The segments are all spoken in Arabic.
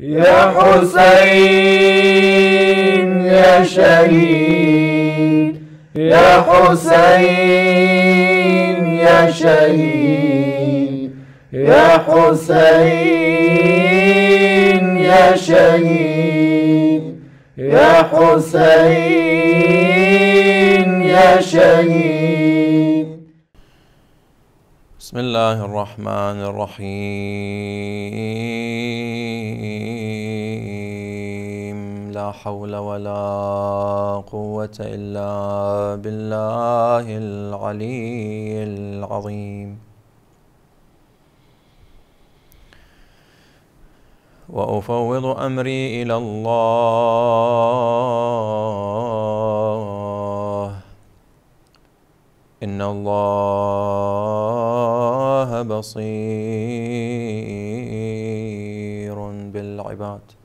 يا حسين يا شهيد يا حسين يا شهيد يا حسين يا شهيد يا حسين يا شهيد بسم الله الرحمن الرحيم حول ولا قوة إلا بالله العلي العظيم وأفوض أمري إلى الله إن الله بصير بالعباد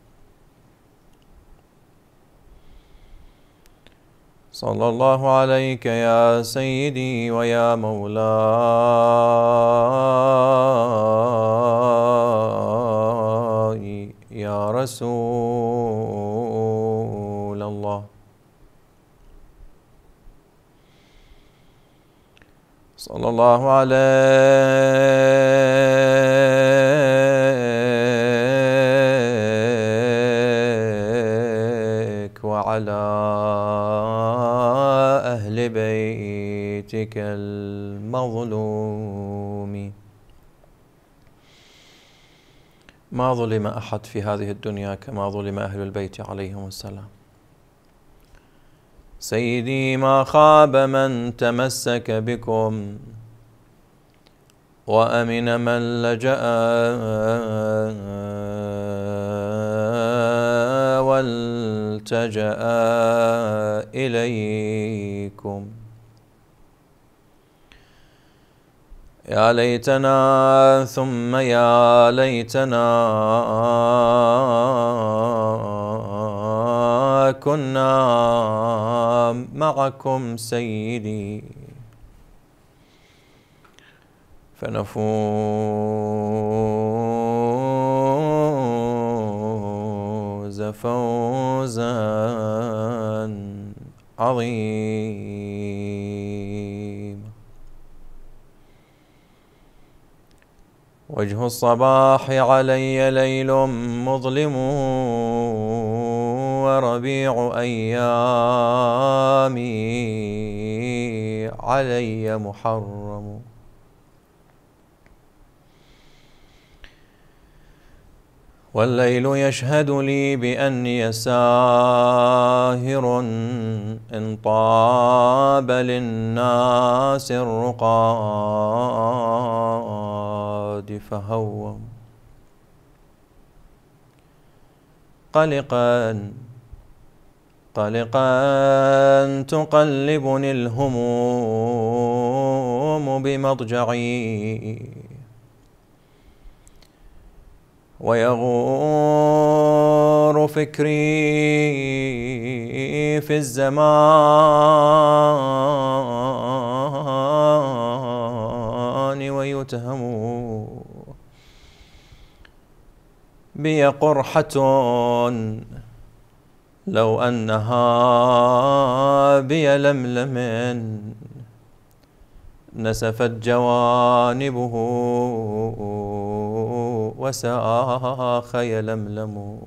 صلى الله عليك يا سيدي ويا مولاي يا رسول الله صلى الله عليك ربك المظلوم ما ظلم أحد في هذه الدنيا كما ظلم أهل البيت عليهم السلام سيدي ما خاب من تمسك بكم وأمن من لجأ والتجأ إليكم يا ليتنا ثم يا ليتنا كنا معكم سيدي فنفوز فوزا عظيما وجه الصباح علي ليل مظلم وربيع أيامي علي محرم والليل يشهد لي بأني ساهر إن طاب للناس الرقاد فهوم قلقا قلقا تقلبني الهموم بمضجعي ويغور فكري في الزمان ويتهم بي قرحة لو أنها بي لملم نسفت جوانبه وساخ آه، آه، آه، يلملم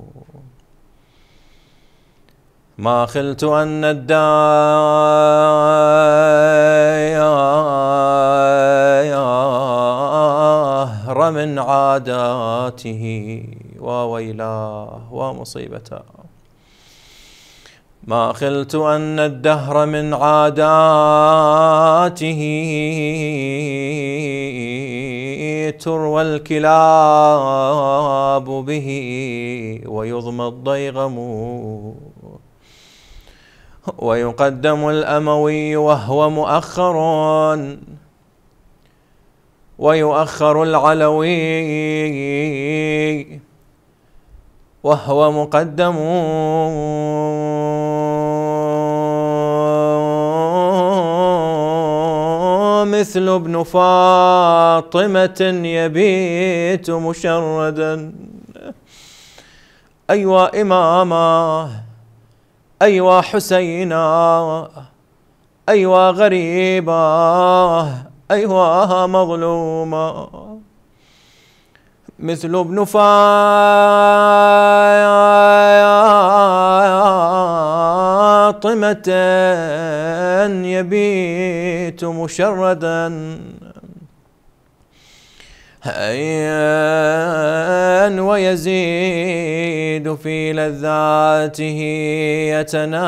ما خلت أن الدهر من عاداته وويلاه ومصيبته ما خلت أن الدهر من عاداته تروى الكلاب به ويضمى الضيغم ويقدم الأموي وهو مؤخر ويؤخر العلوي وهو مقدم مثل ابن فاطمة يبيت مشردا أيوا إماما أيوا حسينا أيوا غريبا أيوا مظلوما مثل ابن فاطمة فاطمة يبيت مشردا هيا ويزيد في لذاته يتنايا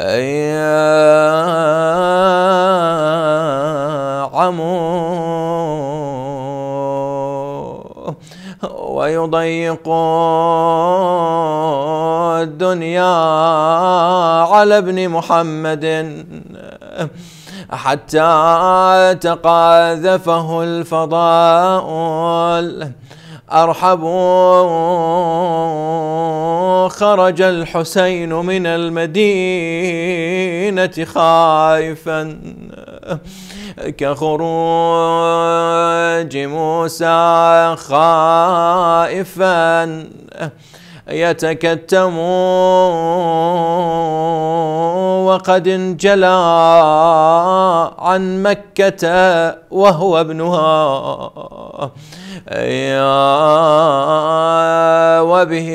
أي عمود ويضيق الدنيا على ابن محمد حتى تقاذفه الفضاء ارحب خرج الحسين من المدينة خائفا كخروج موسى خائفا يتكتم وقد انجلى عن مكة وهو ابنها وبه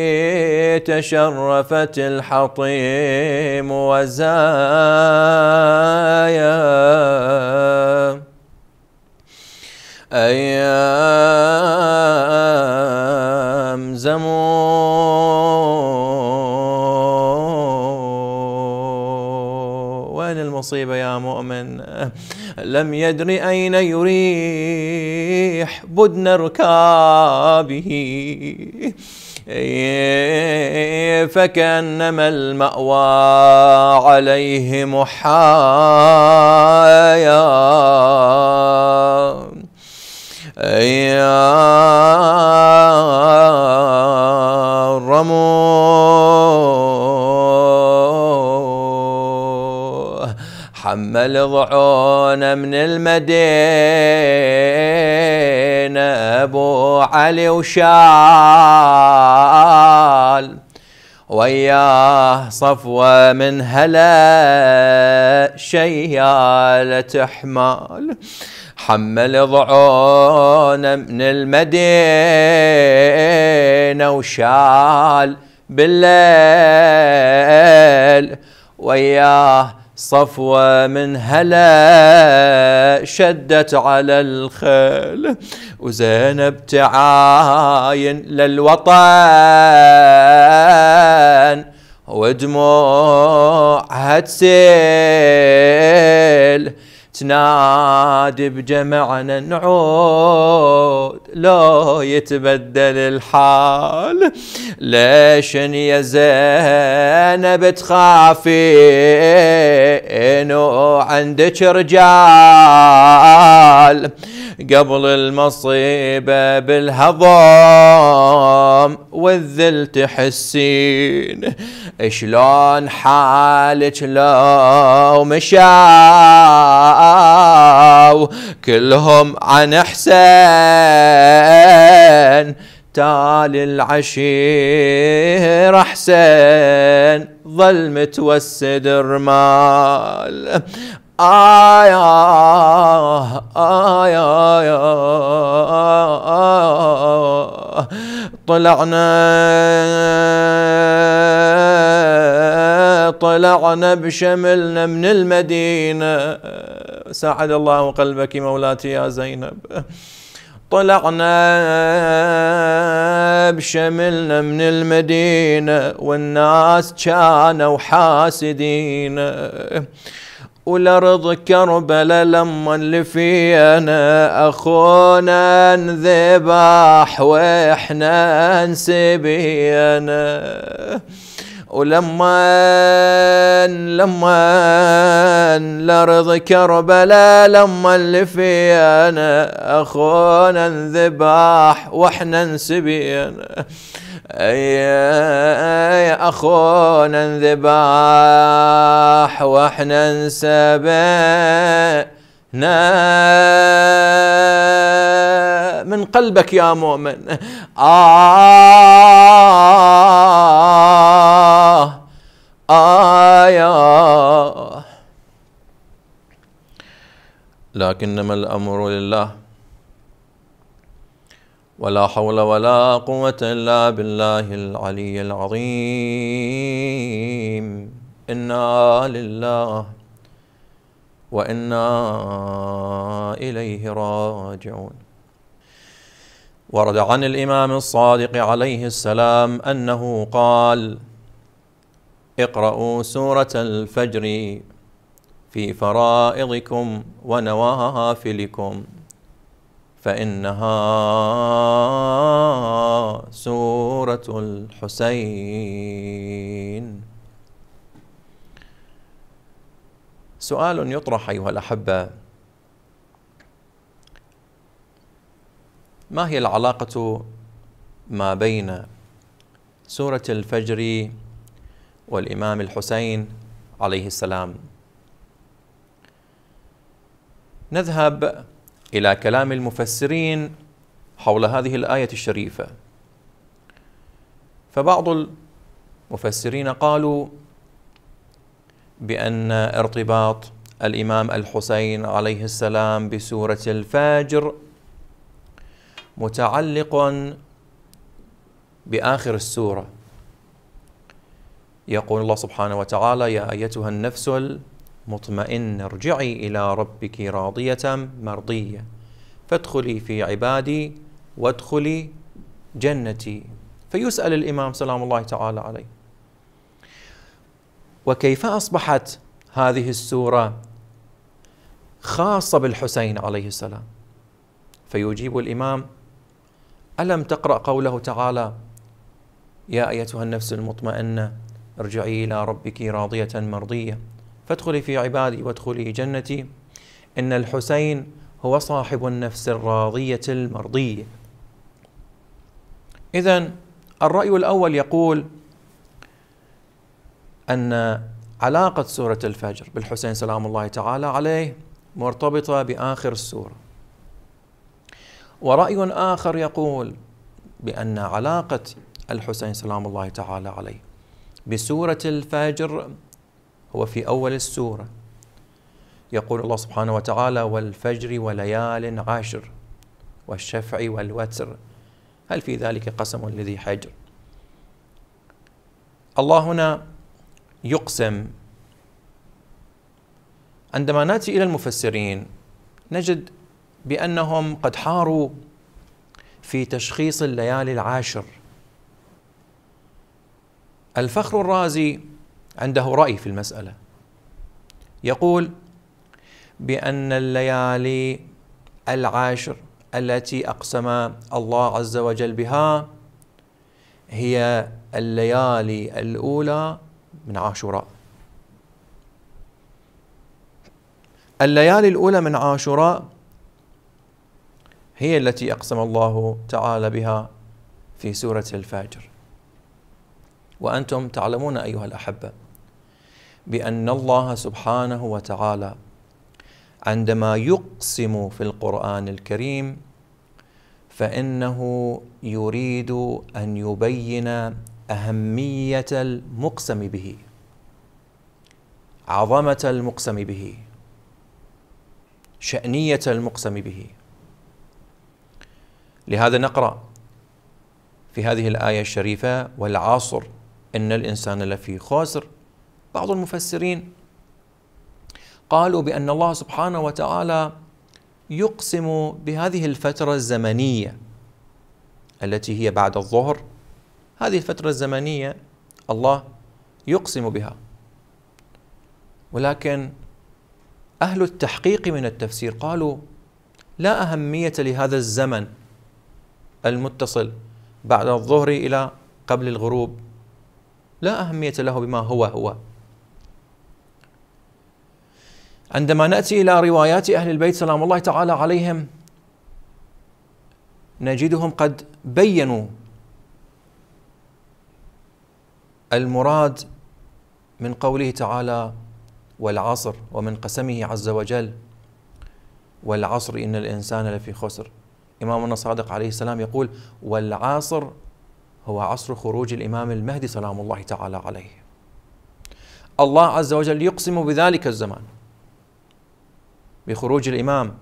تشرفت الحطيم وزايا أيام زمون المصيبة يا مؤمن لم يدري أين يريح بدن ركابه فكأنما المأوى عليه محايا يا الرموز حمل ضعون من المدينة أبو علي وشال وياه صفوة من هلا شيالة حمال حمل ضعون من المدينة وشال بالليل وياه صفوة من هلا شدت على الخيل وزينب تعاين للوطن ودموعها تسيل تنادي بجمعنا نعود لو يتبدل الحال ليش يا زينب تخافين وعندك رجال قبل المصيبة بالهضم والذل تحسين شلون حالك لو مشاه طلعوا كلهم عن حسين تالي العشير حسين ظل متوسد رمال طلعنا طلعنا بشملنا من المدينة ساعد الله قلبك مولاتي يا زينب طلعنا بشملنا من المدينة والناس كانوا حاسدين والأرض كربلة لما اللي فينا أخونا انذبح وإحنا انسبينا ولما لما الأرض كربلة لما اللي فينا أخونا انذبح وإحنا انسبينا يا أخونا انذبح وإحنا انسبنا من قلبك يا مؤمن آه آه يا لكنما الأمر لله ولا حول ولا قوة إلا بالله العلي العظيم إنا لله وإنا إليه راجعون ورد عن الإمام الصادق عليه السلام أنه قال اقرأوا سورة الفجر في فرائضكم ونوافلكم فإنها سورة الحسين سؤال يطرح أيها الأحبة ما هي العلاقة ما بين سورة الفجر والإمام الحسين عليه السلام نذهب الى كلام المفسرين حول هذه الايه الشريفه فبعض المفسرين قالوا بان ارتباط الامام الحسين عليه السلام بسوره الفاجر متعلق باخر السوره يقول الله سبحانه وتعالى يا ايتها النفس مطمئن ارجعي إلى ربك راضية مرضية فادخلي في عبادي وادخلي جنتي فيسأل الإمام سلام الله تعالى عليه وكيف أصبحت هذه السورة خاصة بالحسين عليه السلام فيجيب الإمام ألم تقرأ قوله تعالى يا أيتها النفس المطمئنة ارجعي إلى ربك راضية مرضية فادخلي في عبادي وادخلي جنتي إن الحسين هو صاحب النفس الراضية المرضية إذا الرأي الأول يقول أن علاقة سورة الفجر بالحسين سلام الله تعالى عليه مرتبطة بآخر السورة ورأي آخر يقول بأن علاقة الحسين سلام الله تعالى عليه بسورة الفجر هو في أول السورة يقول الله سبحانه وتعالى والفجر وليال عشر والشفع والوتر هل في ذلك قسم لذي حجر الله هنا يقسم عندما ناتي الى المفسرين نجد بانهم قد حاروا في تشخيص الليالي العاشر الفخر الرازي عنده رأي في المسألة يقول بأن الليالي العاشر التي أقسم الله عز وجل بها هي الليالي الأولى من عاشوراء الليالي الأولى من عاشوراء هي التي أقسم الله تعالى بها في سورة الفاجر وانتم تعلمون ايها الاحبه بان الله سبحانه وتعالى عندما يقسم في القران الكريم فانه يريد ان يبين اهميه المقسم به عظمه المقسم به شانيه المقسم به لهذا نقرا في هذه الايه الشريفه والعصر إن الإنسان لفي خسر بعض المفسرين قالوا بأن الله سبحانه وتعالى يقسم بهذه الفترة الزمنية التي هي بعد الظهر هذه الفترة الزمنية الله يقسم بها ولكن أهل التحقيق من التفسير قالوا لا أهمية لهذا الزمن المتصل بعد الظهر إلى قبل الغروب لا أهمية له بما هو هو عندما نأتي إلى روايات أهل البيت سلام الله تعالى عليهم نجدهم قد بينوا المراد من قوله تعالى والعصر ومن قسمه عز وجل والعصر إن الإنسان لفي خسر إمامنا الصادق عليه السلام يقول والعصر هو عصر خروج الإمام المهدي سلام الله تعالى عليه الله عز وجل يقسم بذلك الزمان بخروج الإمام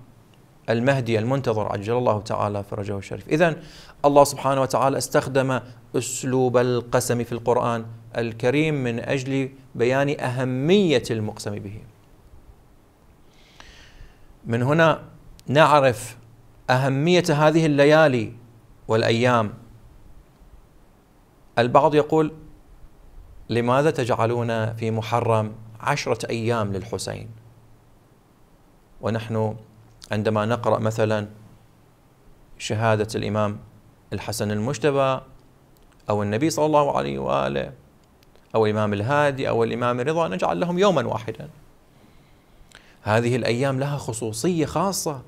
المهدي المنتظر عجل الله تعالى فرجه الشريف إذا الله سبحانه وتعالى استخدم أسلوب القسم في القرآن الكريم من أجل بيان أهمية المقسم به من هنا نعرف أهمية هذه الليالي والأيام البعض يقول لماذا تجعلون في محرم عشرة أيام للحسين ونحن عندما نقرأ مثلا شهادة الإمام الحسن المجتبى أو النبي صلى الله عليه وآله أو الإمام الهادي أو الإمام الرضا نجعل لهم يوما واحدا هذه الأيام لها خصوصية خاصة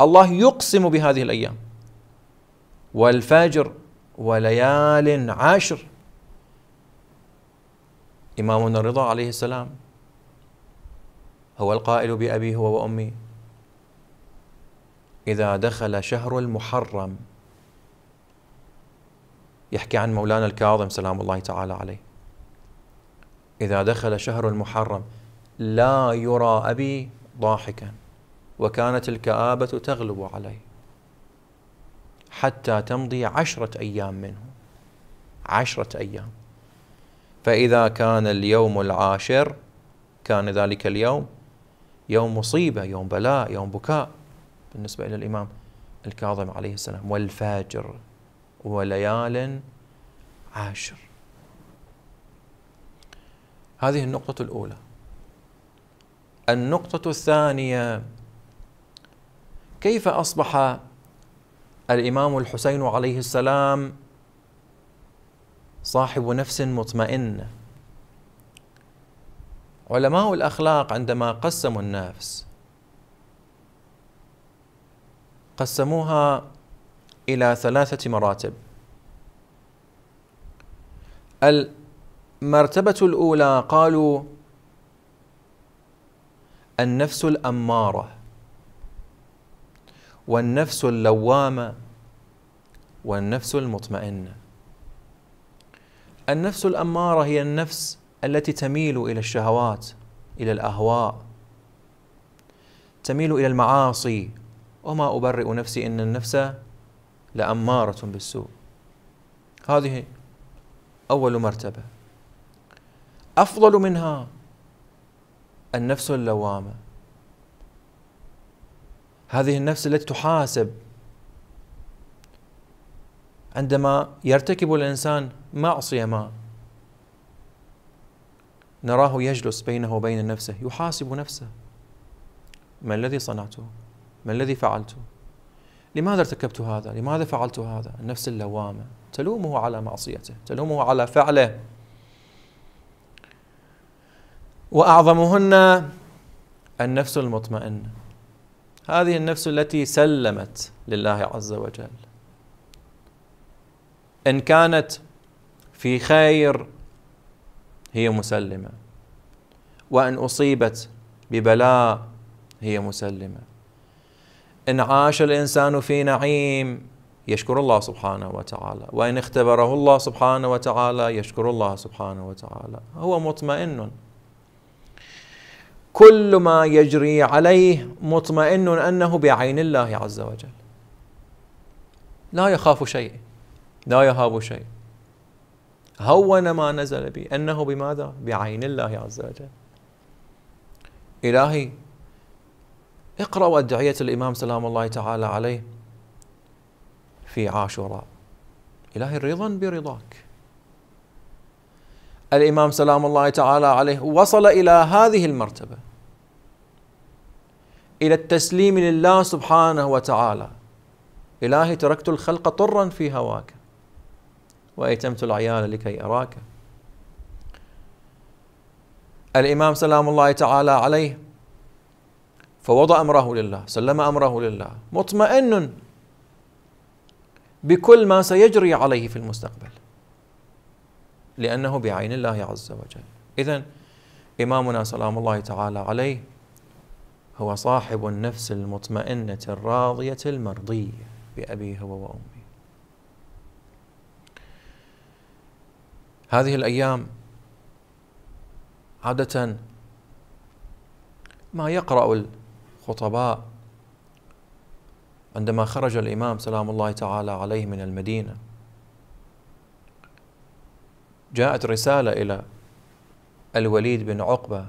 الله يقسم بهذه الأيام والفجر وليال عشر إمامنا الرضا عليه السلام هو القائل بأبي هو وأمي إذا دخل شهر المحرم يحكي عن مولانا الكاظم سلام الله تعالى عليه إذا دخل شهر المحرم لا يرى أبي ضاحكا وكانت الكآبة تغلب عليه حتى تمضي عشرة أيام منه عشرة أيام فإذا كان اليوم العاشر كان ذلك اليوم يوم مصيبة يوم بلاء يوم بكاء بالنسبة إلى الإمام الكاظم عليه السلام والفاجر وليال عاشر هذه النقطة الأولى النقطة الثانية كيف أصبح الامام الحسين عليه السلام صاحب نفس مطمئنه علماء الاخلاق عندما قسموا النفس قسموها الى ثلاثه مراتب المرتبه الاولى قالوا النفس الاماره والنفس اللوامه والنفس المطمئنه النفس الاماره هي النفس التي تميل الى الشهوات الى الاهواء تميل الى المعاصي وما ابرئ نفسي ان النفس لاماره بالسوء هذه اول مرتبه افضل منها النفس اللوامه هذه النفس التي تحاسب عندما يرتكب الانسان معصيه ما نراه يجلس بينه وبين نفسه يحاسب نفسه ما الذي صنعته؟ ما الذي فعلته؟ لماذا ارتكبت هذا؟ لماذا فعلت هذا؟ النفس اللوامه تلومه على معصيته، تلومه على فعله. واعظمهن النفس المطمئنه هذه النفس التي سلمت لله عز وجل ان كانت في خير هي مسلمه وان اصيبت ببلاء هي مسلمه ان عاش الانسان في نعيم يشكر الله سبحانه وتعالى وان اختبره الله سبحانه وتعالى يشكر الله سبحانه وتعالى هو مطمئن كل ما يجري عليه مطمئن انه بعين الله عز وجل لا يخاف شيء لا يهاب شيء هون ما نزل به انه بماذا بعين الله عز وجل الهي اقرا أدعية الإمام سلام الله تعالى عليه في عاشوراء إلهي رضا برضاك الإمام سلام الله تعالى عليه وصل إلى هذه المرتبة إلى التسليم لله سبحانه وتعالى إلهي تركت الخلق طرا في هواك وأيتمت العيال لكي أراك الإمام سلام الله تعالى عليه فوضع أمره لله سلم أمره لله مطمئن بكل ما سيجري عليه في المستقبل لأنه بعين الله عز وجل إذا إمامنا سلام الله تعالى عليه هو صاحب النفس المطمئنة الراضية المرضية بأبيه هو وأمه هذه الأيام عادة ما يقرأ الخطباء عندما خرج الإمام سلام الله تعالى عليه من المدينة جاءت رسالة إلى الوليد بن عقبة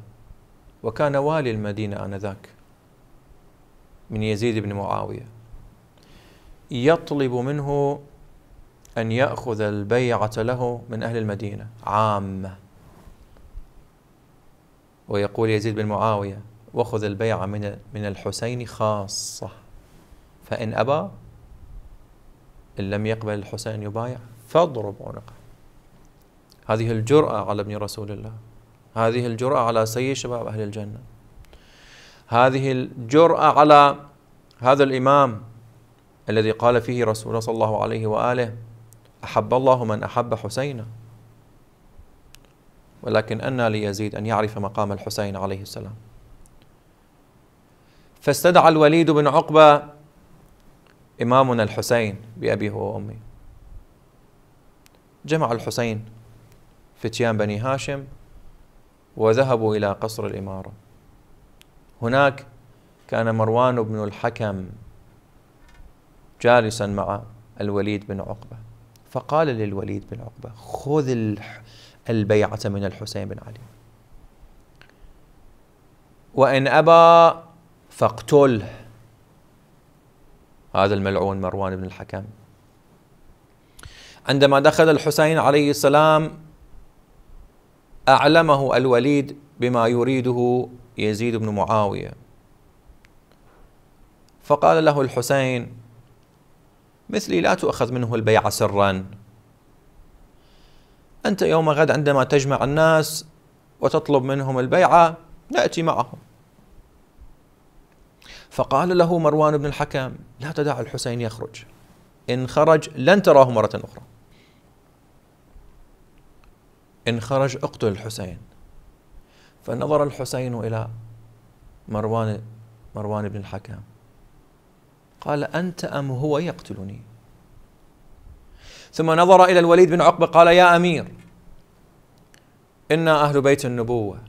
وكان والي المدينة آنذاك من يزيد بن معاوية يطلب منه أن يأخذ البيعة له من أهل المدينة عامة ويقول يزيد بن معاوية وخذ البيعة من من الحسين خاصة فإن أبى إن لم يقبل الحسين يبايع فاضرب عنقه هذه الجرأة على ابن رسول الله هذه الجرأة على سيد شباب أهل الجنة هذه الجرأة على هذا الإمام الذي قال فيه رسول الله صلى الله عليه وآله أحب الله من أحب حسينا ولكن أنى ليزيد أن يعرف مقام الحسين عليه السلام فاستدعى الوليد بن عقبة إمامنا الحسين بأبيه وأمي جمع الحسين فتيان بني هاشم وذهبوا إلى قصر الإمارة هناك كان مروان بن الحكم جالسا مع الوليد بن عقبة فقال للوليد بن عقبة خذ البيعة من الحسين بن علي وإن أبى فاقتله هذا الملعون مروان بن الحكم عندما دخل الحسين عليه السلام أعلمه الوليد بما يريده يزيد بن معاوية فقال له الحسين مثلي لا تؤخذ منه البيعة سرا أنت يوم غد عندما تجمع الناس وتطلب منهم البيعة نأتي معهم فقال له مروان بن الحكم لا تدع الحسين يخرج إن خرج لن تراه مرة أخرى إن خرج اقتل الحسين فنظر الحسين إلى مروان مروان بن الحكم قال أنت أم هو يقتلني ثم نظر إلى الوليد بن عقبة قال يا أمير إنا أهل بيت النبوة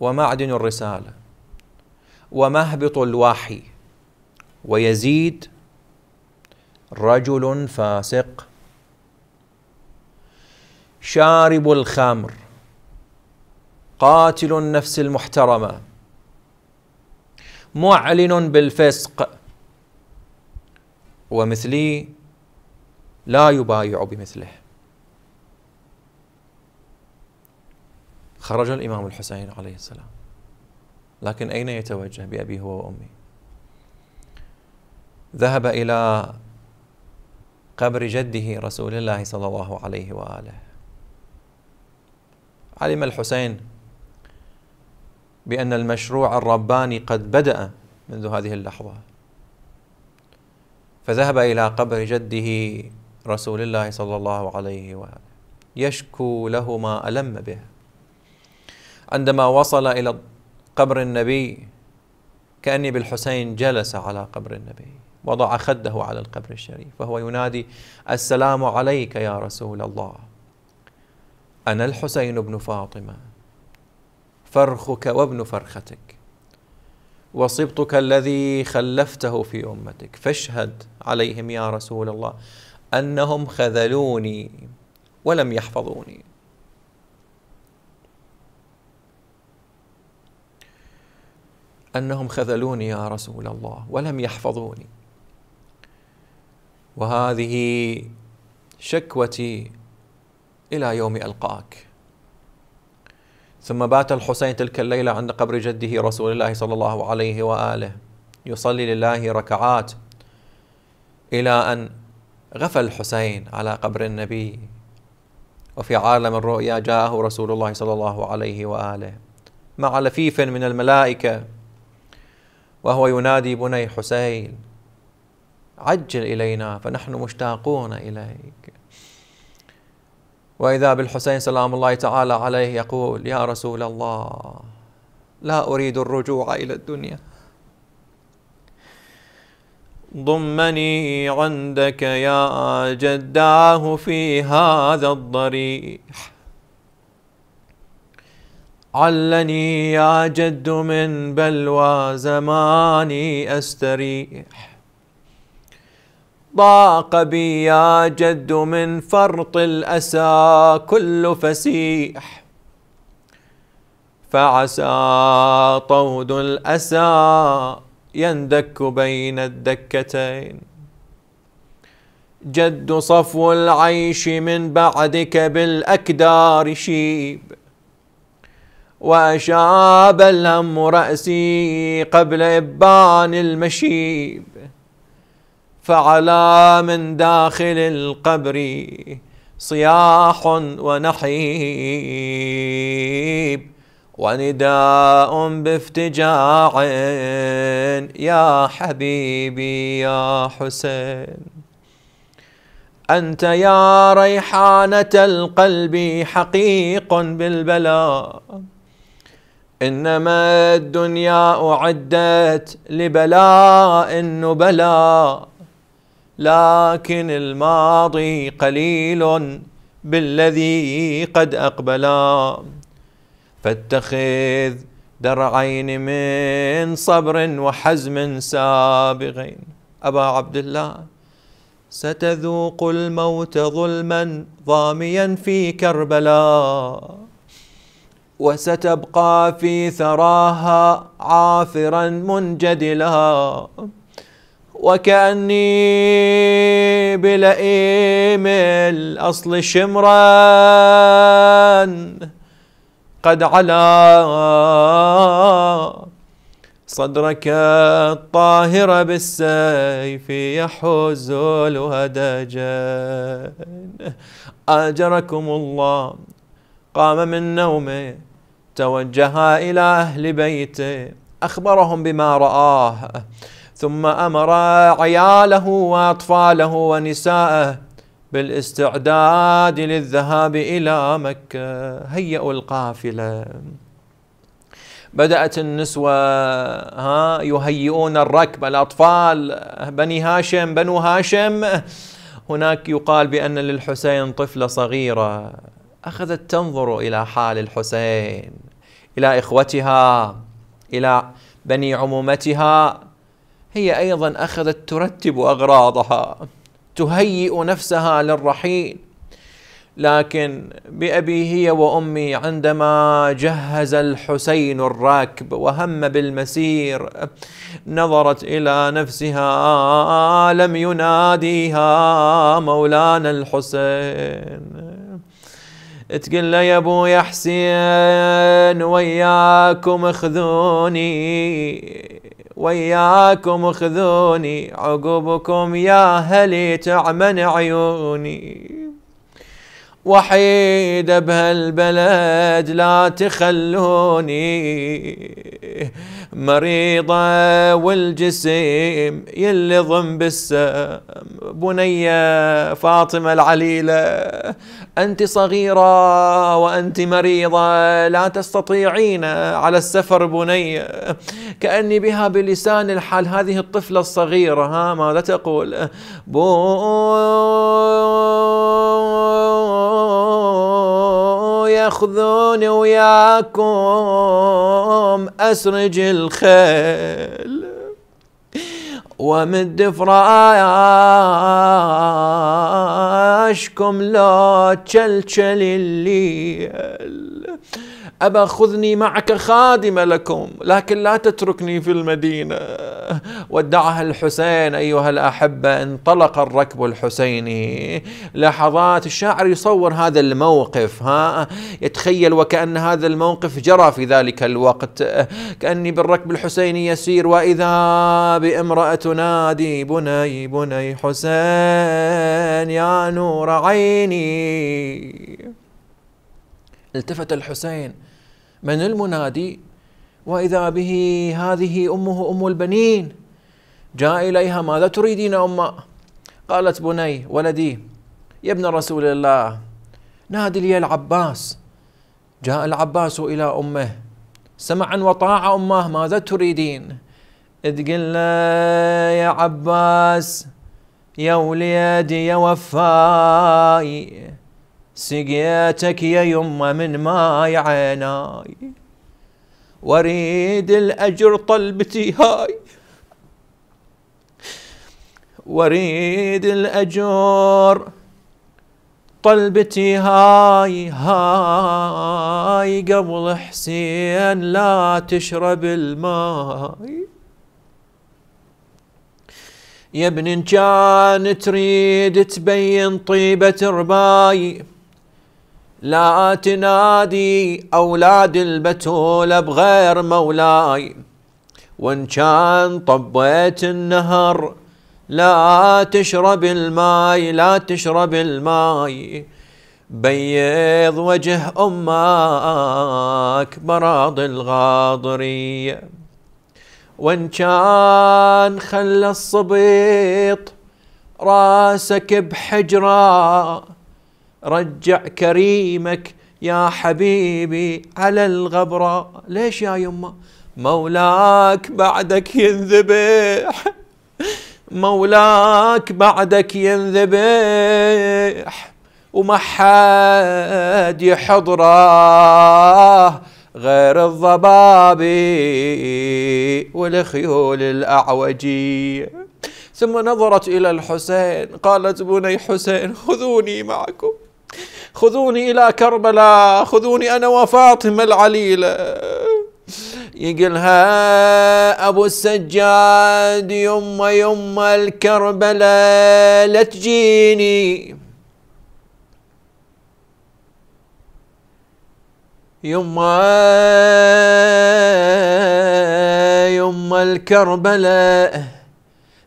ومعدن الرسالة ومهبط الوحي ويزيد رجل فاسق شارب الخمر قاتل النفس المحترمه معلن بالفسق ومثلي لا يبايع بمثله خرج الامام الحسين عليه السلام لكن اين يتوجه بابي هو وامي ذهب الى قبر جده رسول الله صلى الله عليه واله علم الحسين بأن المشروع الرباني قد بدأ منذ هذه اللحظة فذهب إلى قبر جده رسول الله صلى الله عليه وآله يشكو له ما ألم به عندما وصل إلى قبر النبي كأني بالحسين جلس على قبر النبي وضع خده على القبر الشريف وهو ينادي السلام عليك يا رسول الله أنا الحسين بن فاطمة فرخك وابن فرختك وصبتك الذي خلفته في أمتك فاشهد عليهم يا رسول الله أنهم خذلوني ولم يحفظوني أنهم خذلوني يا رسول الله ولم يحفظوني وهذه شكوتي إلى يوم ألقاك ثم بات الحسين تلك الليلة عند قبر جده رسول الله صلى الله عليه وآله يصلي لله ركعات إلى أن غفى الحسين على قبر النبي وفي عالم الرؤيا جاءه رسول الله صلى الله عليه وآله مع لفيف من الملائكة وهو ينادي بني حسين عجل إلينا فنحن مشتاقون إليك وإذا بالحسين سلام الله تعالى عليه يقول يا رسول الله لا أريد الرجوع إلى الدنيا ضمني عندك يا جداه في هذا الضريح علني يا جد من بلوى زماني أستريح ضاق بي يا جد من فرط الأسى كل فسيح فعسى طود الأسى يندك بين الدكتين جد صفو العيش من بعدك بالأكدار شيب وأشاب الهم رأسي قبل إبان المشيب فعلى من داخل القبر صياح ونحيب ونداء بافتجاع يا حبيبي يا حسين أنت يا ريحانة القلب حقيق بالبلاء إنما الدنيا أعدت لبلاء النبلاء لكن الماضي قليل بالذي قد أقبلا فاتخذ درعين من صبر وحزم سابغين أبا عبد الله ستذوق الموت ظلما ظاميا في كربلاء وستبقى في ثراها عافرا منجدلا وكأني بلئيم الأصل شمران قد علا صدرك الطاهر بالسيف يحوز الهدجان آجركم الله قام من نومه توجه إلى أهل بيته أخبرهم بما رآه ثم امر عياله واطفاله ونساءه بالاستعداد للذهاب الى مكه هيئوا القافله بدأت النسوة ها يهيئون الركب الأطفال بني هاشم بنو هاشم هناك يقال بأن للحسين طفلة صغيرة أخذت تنظر إلى حال الحسين إلى إخوتها إلى بني عمومتها هي أيضا أخذت ترتب أغراضها تهيئ نفسها للرحيل لكن بأبي هي وأمي عندما جهز الحسين الراكب وهم بالمسير نظرت إلى نفسها لم يناديها مولانا الحسين تقول له يا ابو يا حسين وياكم خذوني وياكم خذوني عقوبكم يا هلي تعمن عيوني وحيد بهالبلد لا تخلوني مريضة والجسم يلي ضم بالسم بنية فاطمة العليلة أنت صغيرة وأنت مريضة لا تستطيعين على السفر بنية كأني بها بلسان الحال هذه الطفلة الصغيرة ها ماذا تقول بو ياخذون وياكم اسرج الخيل ومد فراشكم لو تشلشل الليل أبا خذني معك خادم لكم لكن لا تتركني في المدينة ودعها الحسين أيها الأحبة انطلق الركب الحسيني لحظات الشاعر يصور هذا الموقف ها يتخيل وكأن هذا الموقف جرى في ذلك الوقت كأني بالركب الحسيني يسير وإذا بامرأة تنادي بني بني حسين يا نور عيني التفت الحسين من المنادي واذا به هذه امه ام البنين جاء اليها ماذا تريدين امه قالت بني ولدي يا ابن رسول الله نادي لي العباس جاء العباس الى امه سمعا وطاعة امه ماذا تريدين تقول يا عباس يا وليدي يا وفاي سقيتك يا يمه من ماي عيناي واريد الاجر طلبتي هاي واريد الاجر طلبتي هاي هاي قبل حسين لا تشرب الماي يا ابن ان كان تريد تبين طيبة رباي لا تنادي أولاد البتول بغير مولاي وإن كان طبيت النهر لا تشرب الماي لا تشرب الماي بيض وجه أمك براض الغاضرية وإن كان خلى الصبيط راسك بحجره رجع كريمك يا حبيبي على الغبرة ليش يا يمه مولاك بعدك ينذبح مولاك بعدك ينذبح وما حد يحضره غير الضبابي والخيول الأعوجية ثم نظرت إلى الحسين قالت بني حسين خذوني معكم خذوني إلى كربلاء خذوني أنا وفاطمة العليلة يقلها أبو السجاد يما يما الكربلاء لا تجيني يما يما الكربلاء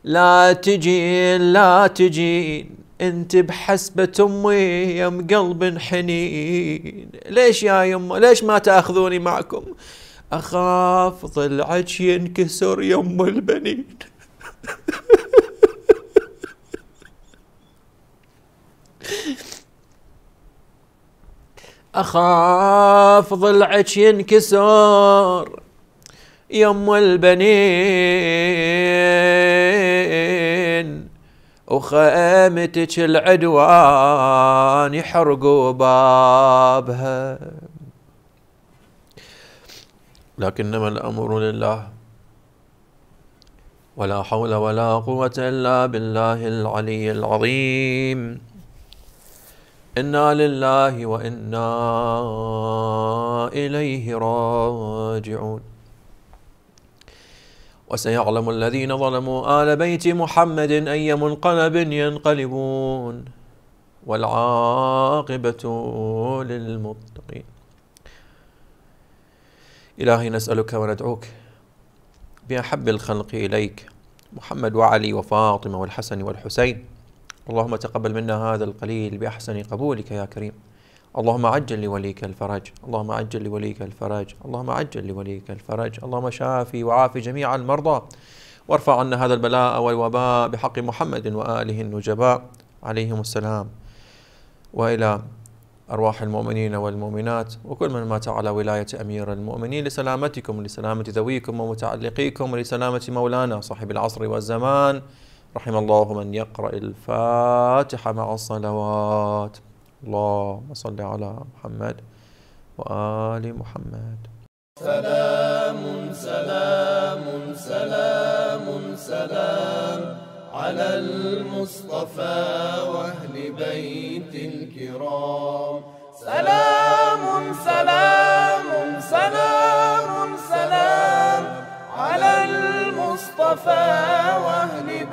لا تجين لا تجين انت بحسبة امي يم قلب حنين ليش يا يمه ليش ما تاخذوني معكم اخاف ضلعك ينكسر يم البنين اخاف ضلعك ينكسر يم البنين وخيمتك العدوان يحرقوا بابها لكنما الأمر لله ولا حول ولا قوة إلا بالله العلي العظيم إنا لله وإنا إليه راجعون وسيعلم الذين ظلموا آل بيت محمد أي منقلب ينقلبون والعاقبة للمتقين إلهي نسألك وندعوك بأحب الخلق إليك محمد وعلي وفاطمة والحسن والحسين اللهم تقبل منا هذا القليل بأحسن قبولك يا كريم اللهم عجل لوليك الفرج اللهم عجل لوليك الفرج اللهم عجل لوليك الفرج اللهم شافي وعافي جميع المرضى وارفع عنا هذا البلاء والوباء بحق محمد وآله النجباء عليهم السلام وإلى أرواح المؤمنين والمؤمنات وكل من مات على ولاية أمير المؤمنين لسلامتكم لسلامة ذويكم ومتعلقيكم لسلامة مولانا صاحب العصر والزمان رحم الله من يقرأ الفاتحة مع الصلوات اللهم صل على محمد وآل محمد سلام سلام سلام سلام على المصطفى وأهل بيت الكرام سلام سلام سلام سلام على المصطفى وأهل